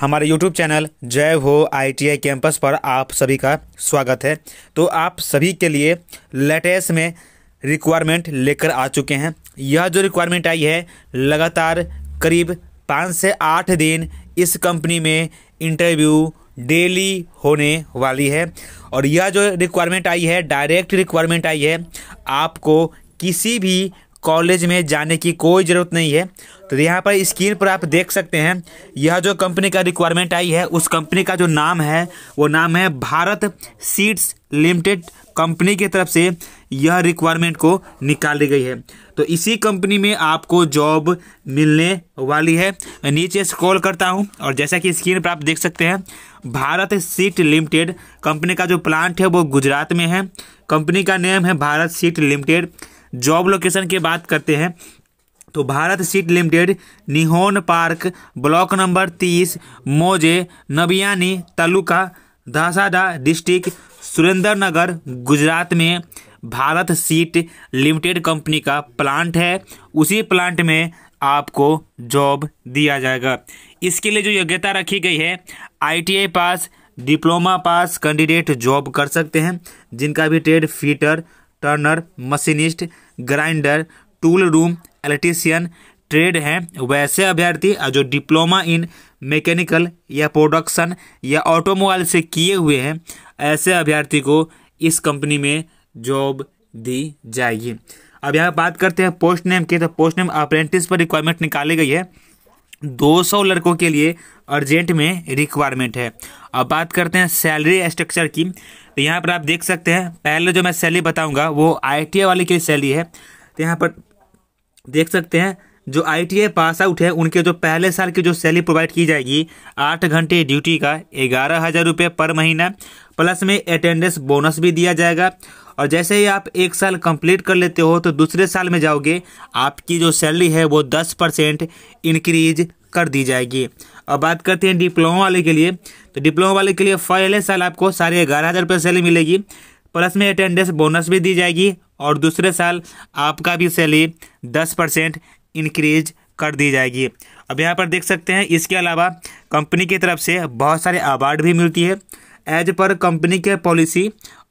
हमारे YouTube channel जय हो आई कैंपस पर आप सभी का स्वागत है तो आप सभी के लिए लेटेस्ट में रिक्वायरमेंट लेकर आ चुके हैं यह जो रिक्वायरमेंट आई है लगातार करीब पाँच से आठ दिन इस कंपनी में इंटरव्यू डेली होने वाली है और यह जो रिक्वायरमेंट आई है डायरेक्ट रिक्वायरमेंट आई है आपको किसी भी कॉलेज में जाने की कोई ज़रूरत नहीं है तो यहाँ पर स्क्रीन पर आप देख सकते हैं यह जो कंपनी का रिक्वायरमेंट आई है उस कंपनी का जो नाम है वो नाम है भारत सीड्स लिमिटेड कंपनी की तरफ से यह रिक्वायरमेंट को निकाली गई है तो इसी कंपनी में आपको जॉब मिलने वाली है नीचे स्क्रॉल करता हूं और जैसा कि स्क्रीन पर आप देख सकते हैं भारत सीट लिमिटेड कंपनी का जो प्लांट है वो गुजरात में है कंपनी का नेम है Bharat seat limited job location की बात करते हैं तो Bharat seat limited Nihon park block number तीस मोजे नबियानी तालुका धासाडा डिस्ट्रिक्ट सुरेंद्र नगर गुजरात में भारत सीट लिमिटेड कंपनी का प्लांट है उसी प्लांट में आपको जॉब दिया जाएगा इसके लिए जो योग्यता रखी गई है ITI pass diploma pass candidate job कर सकते हैं जिनका भी trade fitter turner machinist grinder tool room electrician trade हैं वैसे अभ्यर्थी जो डिप्लोमा इन मैकेनिकल या प्रोडक्शन या ऑटोमोबाइल से किए हुए हैं ऐसे अभ्यर्थी को इस कंपनी में जॉब दी जाएगी अब यहाँ बात करते हैं पोस्ट नेम की तो पोस्ट नेम अप्रेंटिस पर रिक्वायरमेंट निकाली गई है 200 लड़कों के लिए अर्जेंट में रिक्वायरमेंट है अब बात करते हैं सैलरी स्ट्रक्चर की तो यहाँ पर आप देख सकते हैं पहले जो मैं सैलरी बताऊँगा वो आई वाले की सैलरी है तो यहाँ पर देख सकते हैं जो आई पास आउट है उनके जो पहले साल की जो सैलरी प्रोवाइड की जाएगी आठ घंटे ड्यूटी का ग्यारह हज़ार रुपये पर महीना प्लस में अटेंडेंस बोनस भी दिया जाएगा और जैसे ही आप एक साल कंप्लीट कर लेते हो तो दूसरे साल में जाओगे आपकी जो सैलरी है वो दस परसेंट इनक्रीज कर दी जाएगी अब बात करते हैं डिप्लोमा वाले के लिए तो डिप्लोमा वाले के लिए पहले साल आपको साढ़े ग्यारह हज़ार रुपये सैलरी मिलेगी प्लस में अटेंडेंस बोनस भी दी जाएगी और दूसरे साल आपका भी सैलरी दस परसेंट इनक्रीज कर दी जाएगी अब यहाँ पर देख सकते हैं इसके अलावा कंपनी की तरफ से बहुत सारे अवार्ड भी मिलती है एज पर कंपनी के policy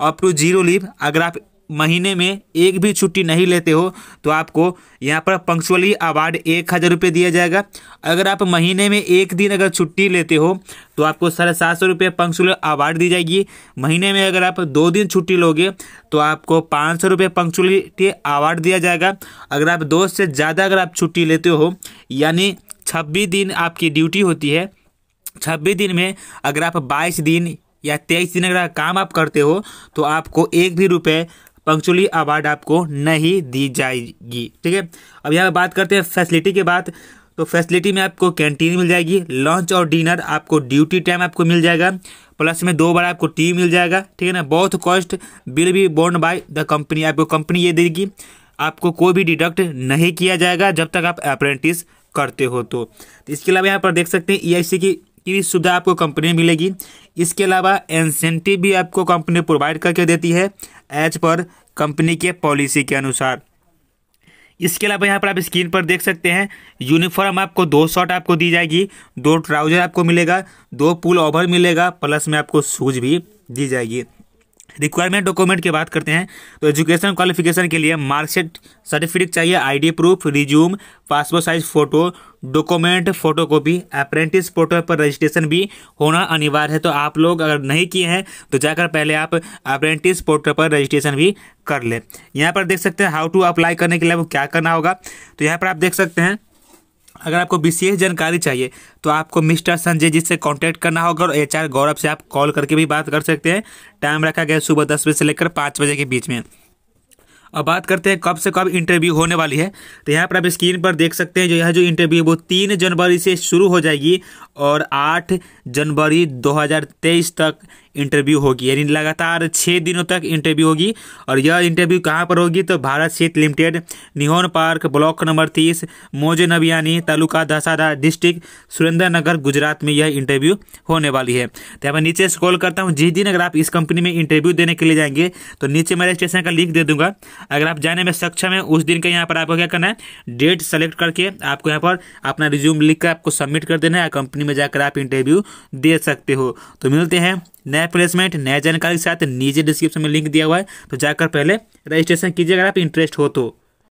up to zero leave अगर आप महीने में एक भी छुट्टी नहीं लेते हो तो आपको यहाँ पर पंक्चुअली अवार्ड एक हज़ार रुपये दिया जाएगा अगर आप महीने में एक दिन अगर छुट्टी लेते हो तो आपको साढ़े सात सौ रुपये पंक्चुअल अवार्ड दी जाएगी महीने में अगर आप दो दिन छुट्टी लोगे तो आपको पाँच सौ रुपये पंक्चुअलिटी अवार्ड दिया जाएगा अगर आप दो से ज़्यादा अगर आप छुट्टी लेते हो यानी छब्बीस दिन आपकी ड्यूटी होती है छब्बीस दिन में अगर आप बाईस दिन या तेईस दिन अगर काम आप करते हो तो आपको एक भी रुपये पंक्चुअली अवार्ड आपको नहीं दी जाएगी ठीक है अब यहाँ पर बात करते हैं फैसिलिटी के बाद तो फैसिलिटी में आपको कैंटीन मिल जाएगी लंच और डिनर आपको ड्यूटी टाइम आपको मिल जाएगा प्लस में दो बार आपको टी मिल जाएगा ठीक है ना बहुत कॉस्ट बिल भी बोर्न बाय द कंपनी आपको कंपनी ये देगी आपको कोई भी डिडक्ट नहीं किया जाएगा जब तक आप अप्रेंटिस करते हो तो, तो इसके अलावा यहाँ पर देख सकते हैं ई e की की सुविधा आपको कंपनी मिलेगी इसके अलावा इंसेंटिव भी आपको कंपनी प्रोवाइड करके देती है एज पर कंपनी के पॉलिसी के अनुसार इसके अलावा यहाँ पर आप स्क्रीन पर देख सकते हैं यूनिफॉर्म आपको दो शर्ट आपको दी जाएगी दो ट्राउजर आपको मिलेगा दो पुल ओवर मिलेगा प्लस में आपको शूज भी दी जाएगी रिक्वायरमेंट डॉक्यूमेंट की बात करते हैं तो एजुकेशन क्वालिफिकेशन के लिए मार्कशीट सर्टिफिकेट चाहिए ID proof resume passport size photo document photocopy apprentice portal पर रजिस्ट्रेशन भी होना अनिवार्य है तो आप लोग अगर नहीं किए हैं तो जाकर पहले आप अप्रेंटिस पोर्टल पर रजिस्ट्रेशन भी कर लें यहाँ पर देख सकते हैं हाउ टू अप्लाई करने के लिए आपको क्या करना होगा तो यहाँ पर आप देख सकते हैं अगर आपको विशेष जानकारी चाहिए तो आपको मिस्टर संजय जी से कांटेक्ट करना होगा और एचआर गौरव से आप कॉल करके भी बात कर सकते हैं टाइम रखा गया सुबह दस बजे से लेकर पाँच बजे के बीच में अब बात करते हैं कब से कब इंटरव्यू होने वाली है तो यहाँ पर आप स्क्रीन पर देख सकते हैं जो यह जो इंटरव्यू है वो तीन जनवरी से शुरू हो जाएगी और आठ जनवरी दो तक इंटरव्यू होगी यानी लगातार छः दिनों तक इंटरव्यू होगी और यह इंटरव्यू कहाँ पर होगी तो Bharat seat limited Nihon park block number तीस मोजे नबियानी तालुका दसादा डिस्ट्रिक्ट सुरेंद्र नगर गुजरात में यह इंटरव्यू होने वाली है तो मैं नीचे स्कॉल करता हूँ जिस दिन अगर आप इस कंपनी में इंटरव्यू देने के लिए जाएंगे तो नीचे मैं रजिस्ट्रेशन का लिंक दे दूंगा अगर आप जाने में सक्षम है उस दिन का यहाँ पर आपको क्या करना है डेट सेलेक्ट करके आपको यहाँ पर अपना रिज्यूम लिख कर आपको सबमिट कर देना है कंपनी में जाकर आप इंटरव्यू दे सकते हो तो मिलते हैं नया प्लेसमेंट नया जानकारी के साथ नीचे डिस्क्रिप्शन में लिंक दिया हुआ है तो जाकर पहले रजिस्ट्रेशन कीजिए अगर आप इंटरेस्ट हो तो